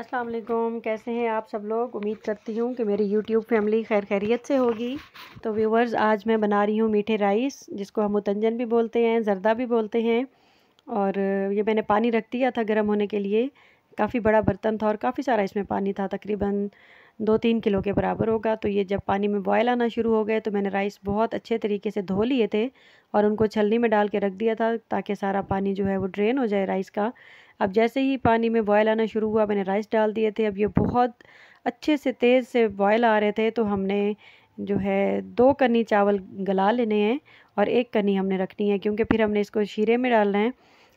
अस्सलाम वालेकुम कैसे हैं आप सब लोग उम्मीद करती हूँ कि मेरी यूट्यूब फैमिली खैर खैरियत से होगी तो व्यूवर्स आज मैं बना रही हूँ मीठे राइस जिसको हम उतंजन भी बोलते हैं जरदा भी बोलते हैं और ये मैंने पानी रख दिया था गर्म होने के लिए काफ़ी बड़ा बर्तन था और काफ़ी सारा इसमें पानी था तकरीबन दो तीन किलो के बराबर होगा तो ये जब पानी में बॉयल आना शुरू हो गए तो मैंने राइस बहुत अच्छे तरीके से धो लिए थे और उनको छलनी में डाल के रख दिया था ताकि सारा पानी जो है वो ड्रेन हो जाए राइस का अब जैसे ही पानी में बॉयल आना शुरू हुआ मैंने राइस डाल दिए थे अब ये बहुत अच्छे से तेज़ से बॉयल आ रहे थे तो हमने जो है दो कनी चावल गला लेने हैं और एक कनी हमने रखनी है क्योंकि फिर हमने इसको शीरे में डालना है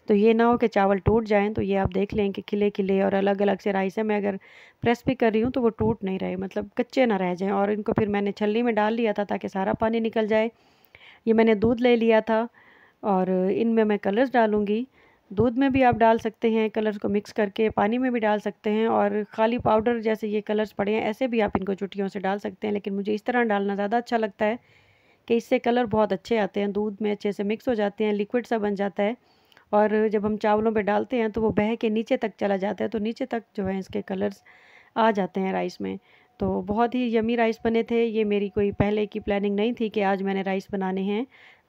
तो ये ना हो कि चावल टूट जाएं तो ये आप देख लें कि खिले खिले और अलग अलग से राइस है मैं अगर प्रेस भी कर रही हूँ तो वो टूट नहीं रहे मतलब कच्चे ना रह जाएं और इनको फिर मैंने छलनी में डाल लिया था ताकि सारा पानी निकल जाए ये मैंने दूध ले लिया था और इनमें मैं कलर्स डालूँगी दूध में भी आप डाल सकते हैं कलर्स को मिक्स करके पानी में भी डाल सकते हैं और खाली पाउडर जैसे ये कलर्स पड़े हैं ऐसे भी आप इनको चुटियों से डाल सकते हैं लेकिन मुझे इस तरह डालना ज़्यादा अच्छा लगता है कि इससे कलर बहुत अच्छे आते हैं दूध में अच्छे से मिक्स हो जाते हैं लिक्विड सा बन जाता है और जब हम चावलों पर डालते हैं तो वो बह के नीचे तक चला जाता है तो नीचे तक जो है इसके कलर्स आ जाते हैं राइस में तो बहुत ही यमी राइस बने थे ये मेरी कोई पहले की प्लानिंग नहीं थी कि आज मैंने राइस बनाने हैं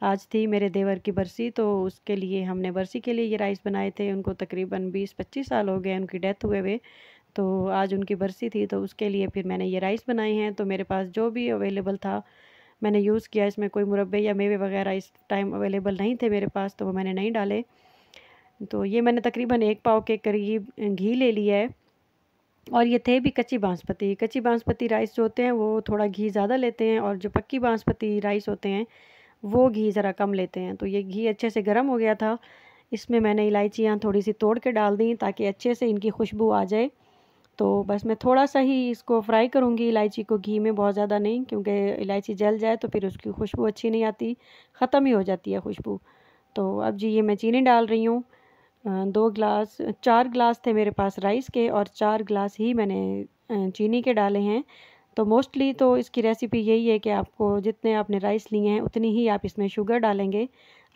आज थी मेरे देवर की बरसी तो उसके लिए हमने बरसी के लिए ये राइस बनाए थे उनको तकरीबन बीस पच्चीस साल हो गए उनकी डेथ हुए हुए तो आज उनकी बरसी थी तो उसके लिए फिर मैंने ये राइस बनाए हैं तो मेरे पास जो भी अवेलेबल था मैंने यूज़ किया इसमें कोई मुरबे या मेवे वगैरह इस टाइम अवेलेबल नहीं थे मेरे पास तो वो मैंने नहीं डाले तो ये मैंने तकरीबन एक पाव के करीब घी ले लिया है और ये थे भी कच्ची बांसपति कच्ची बांसपति राइस जो होते हैं वो थोड़ा घी ज़्यादा लेते हैं और जो पक्की बांसपति राइस होते हैं वो घी ज़रा कम लेते हैं तो ये घी अच्छे से गर्म हो गया था इसमें मैंने इलायचियाँ थोड़ी सी तोड़ के डाल दी ताकि अच्छे से इनकी खुशबू आ जाए तो बस मैं थोड़ा सा ही इसको फ्राई करूँगी इलायची को घी में बहुत ज़्यादा नहीं क्योंकि इलायची जल जाए तो फिर उसकी खुशबू अच्छी नहीं आती ख़त्म ही हो जाती है खुशबू तो अब जी ये मैं चीनी डाल रही हूँ दो गिलास चार गिलास थे मेरे पास राइस के और चार गिलास ही मैंने चीनी के डाले हैं तो मोस्टली तो इसकी रेसिपी यही है कि आपको जितने आपने राइस लिए हैं उतनी ही आप इसमें शुगर डालेंगे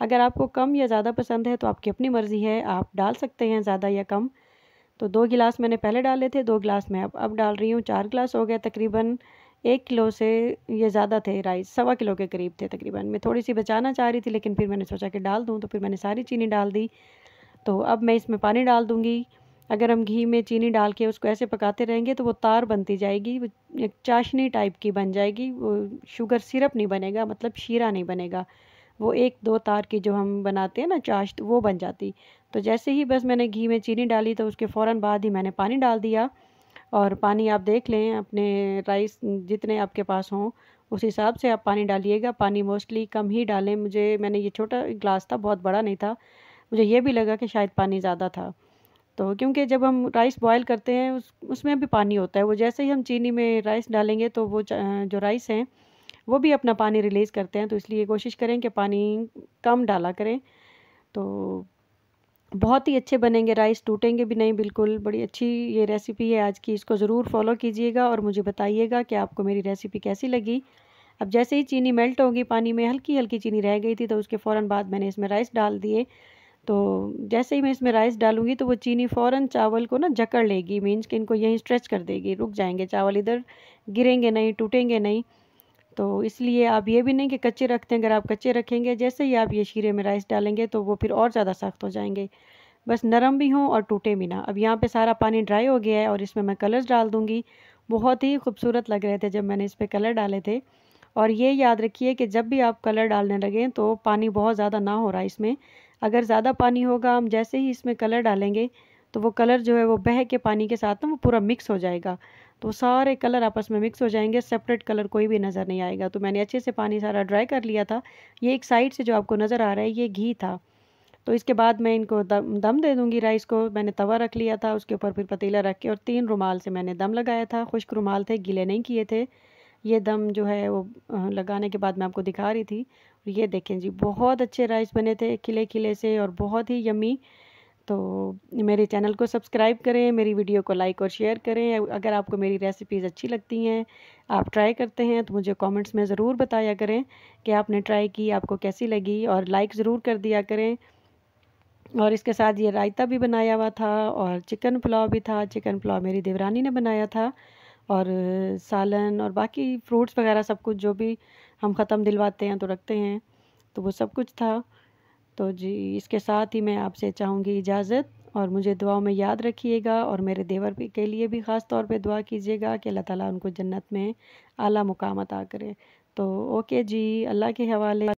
अगर आपको कम या ज़्यादा पसंद है तो आपकी अपनी मर्ज़ी है आप डाल सकते हैं ज़्यादा या कम तो दो गिलास मैंने पहले डाले थे दो गिलास मैं अब अब डाल रही हूँ चार गिलास हो गया तकरीबन एक किलो से ये ज़्यादा थे राइस सवा किलो के करीब थे तकरीबन मैं थोड़ी सी बचाना चाह रही थी लेकिन फिर मैंने सोचा कि डाल दूँ तो फिर मैंने सारी चीनी डाल दी तो अब मैं इसमें पानी डाल दूँगी अगर हम घी में चीनी डाल के उसको ऐसे पकाते रहेंगे तो वो तार बनती जाएगी वो चाशनी टाइप की बन जाएगी वो शुगर सिरप नहीं बनेगा मतलब शीरा नहीं बनेगा वो एक दो तार की जो हम बनाते हैं ना चाश वो बन जाती तो जैसे ही बस मैंने घी में चीनी डाली तो उसके फ़ौर बाद ही मैंने पानी डाल दिया और पानी आप देख लें अपने राइस जितने आपके पास हों उस हिसाब से आप पानी डालिएगा पानी मोस्टली कम ही डालें मुझे मैंने ये छोटा ग्लास था बहुत बड़ा नहीं था मुझे ये भी लगा कि शायद पानी ज़्यादा था तो क्योंकि जब हम राइस बॉयल करते हैं उस उसमें भी पानी होता है वो जैसे ही हम चीनी में राइस डालेंगे तो वो जो राइस हैं वो भी अपना पानी रिलीज़ करते हैं तो इसलिए कोशिश करें कि पानी कम डाला करें तो बहुत ही अच्छे बनेंगे राइस टूटेंगे भी नहीं बिल्कुल बड़ी अच्छी ये रेसिपी है आज की इसको ज़रूर फॉलो कीजिएगा और मुझे बताइएगा कि आपको मेरी रेसिपी कैसी लगी अब जैसे ही चीनी मेल्ट होगी पानी में हल्की हल्की चीनी रह गई थी तो उसके फ़ौर बाद मैंने इसमें राइस डाल दिए तो जैसे ही मैं इसमें राइस डालूंगी तो वो चीनी फ़ौरन चावल को ना जकड़ लेगी मीन्स कि इनको यहीं स्ट्रेच कर देगी रुक जाएंगे चावल इधर गिरेंगे नहीं टूटेंगे नहीं तो इसलिए आप ये भी नहीं कि कच्चे रखते हैं अगर आप कच्चे रखेंगे जैसे ही आप ये शीरे में राइस डालेंगे तो वो फिर और ज़्यादा सख्त हो जाएंगे बस नरम भी हों और टूटे भी ना अब यहाँ पर सारा पानी ड्राई हो गया है और इसमें मैं कलर्स डाल दूँगी बहुत ही खूबसूरत लग रहे थे जब मैंने इस पर कलर डाले थे और ये याद रखिए कि जब भी आप कलर डालने लगें तो पानी बहुत ज़्यादा ना हो रहा है इसमें अगर ज़्यादा पानी होगा हम जैसे ही इसमें कलर डालेंगे तो वो कलर जो है वो बह के पानी के साथ ना वो पूरा मिक्स हो जाएगा तो सारे कलर आपस में मिक्स हो जाएंगे सेपरेट कलर कोई भी नज़र नहीं आएगा तो मैंने अच्छे से पानी सारा ड्राई कर लिया था ये एक साइड से जो आपको नज़र आ रहा है ये घी था तो इसके बाद मैं इनको दम दम दे दूँगी राइस को मैंने तवा रख लिया था उसके ऊपर फिर पतीला रख के और तीन रुमाल से मैंने दम लगाया था खुश्क रुमाल थे गीले नहीं किए थे ये दम जो है वो लगाने के बाद मैं आपको दिखा रही थी ये देखें जी बहुत अच्छे राइस बने थे खिले खिले से और बहुत ही यमी तो मेरे चैनल को सब्सक्राइब करें मेरी वीडियो को लाइक और शेयर करें अगर आपको मेरी रेसिपीज़ अच्छी लगती हैं आप ट्राई करते हैं तो मुझे कमेंट्स में ज़रूर बताया करें कि आपने ट्राई की आपको कैसी लगी और लाइक ज़रूर कर दिया करें और इसके साथ ये रायता भी बनाया हुआ था और चिकन पुलाव भी था चिकन पुलाव मेरी देवरानी ने बनाया था और सालन और बाकी फ्रूट्स वगैरह सब कुछ जो भी हम ख़त्म दिलवाते हैं तो रखते हैं तो वो सब कुछ था तो जी इसके साथ ही मैं आपसे चाहूँगी इजाज़त और मुझे दुआओं में याद रखिएगा और मेरे देवर भी के लिए भी ख़ास तौर पे दुआ कीजिएगा कि अल्लाह ताला उनको जन्नत में आला मुकाम अता करे तो ओके जी अल्लाह के हवाले